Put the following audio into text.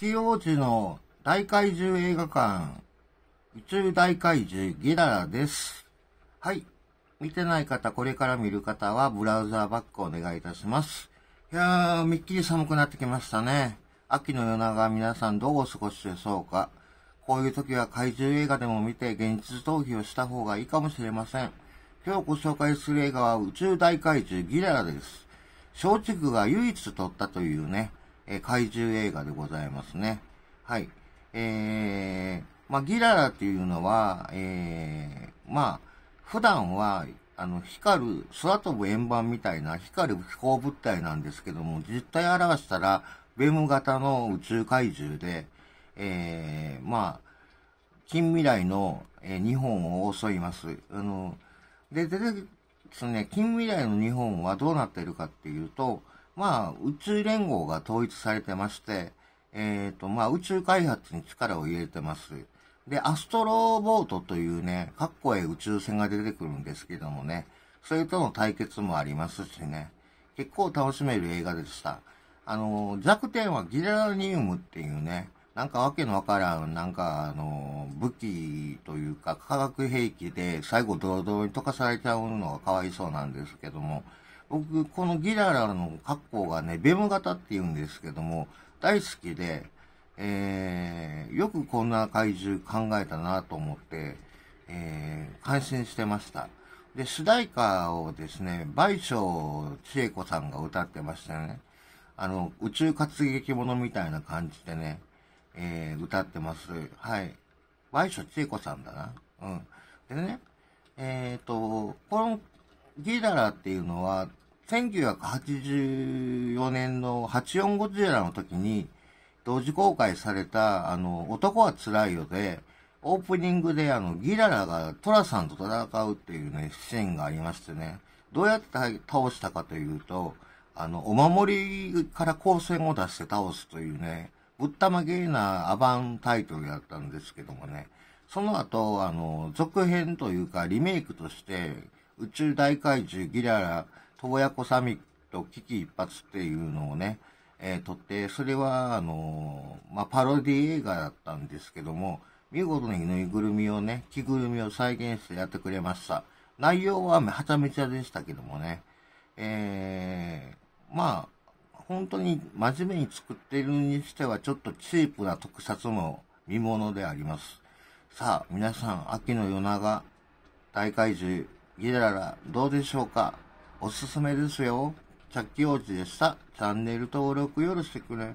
吉王子の大怪獣映画館、宇宙大怪獣ギララです。はい。見てない方、これから見る方はブラウザーバックお願いいたします。いやー、みっきり寒くなってきましたね。秋の夜長皆さんどうお過ごしでしょうかこういう時は怪獣映画でも見て現実逃避をした方がいいかもしれません。今日ご紹介する映画は宇宙大怪獣ギララです。松竹が唯一撮ったというね、え怪獣映画でございますね。はい。えー、まあ、ギララというのは、えー、まあ、普段は、あの、光る、空飛ぶ円盤みたいな光る飛行物体なんですけども、実体表したら、ベム型の宇宙怪獣で、えー、まあ、近未来の、えー、日本を襲います。あの、で、でですね、近未来の日本はどうなっているかっていうと、まあ、宇宙連合が統一されてまして、えっ、ー、と、まあ、宇宙開発に力を入れてます。で、アストロボートというね、かっこいい宇宙船が出てくるんですけどもね、それとの対決もありますしね、結構楽しめる映画でした。あの、弱点はギラニウムっていうね、なんかわけのわからん、なんかあの、武器というか化学兵器で最後ドロドロに溶かされちゃうのがかわいそうなんですけども、僕、このギララの格好がね、ベム型って言うんですけども、大好きで、えー、よくこんな怪獣考えたなと思って、えー、感心してました。で、主題歌をですね、倍賞千恵子さんが歌ってましたね。あの、宇宙活劇ものみたいな感じでね、えー、歌ってます。はい。倍賞千恵子さんだな。うん。でね、えっ、ー、と、このギダラっていうのは、1984年の84ゴジラの時に、同時公開された、あの、男は辛いよで、オープニングであの、ギララがトラさんと戦うっていうね、シーンがありましてね、どうやって倒したかというと、あの、お守りから光線を出して倒すというね、ぶったまげなアバンタイトルやったんですけどもね、その後、あの、続編というかリメイクとして、宇宙大怪獣ギララ親湖サミット危機一髪っていうのをね、えー、撮って、それは、あのー、まあ、パロディ映画だったんですけども、見事にぬいぐるみをね、着ぐるみを再現してやってくれました。内容ははちゃめちゃでしたけどもね、えー、まあ、本当に真面目に作ってるにしては、ちょっとチープな特撮の見物であります。さあ、皆さん、秋の夜長、大怪獣、ギララ、どうでしょうかおすすめですよ。着用王でした。チャンネル登録よろしくね。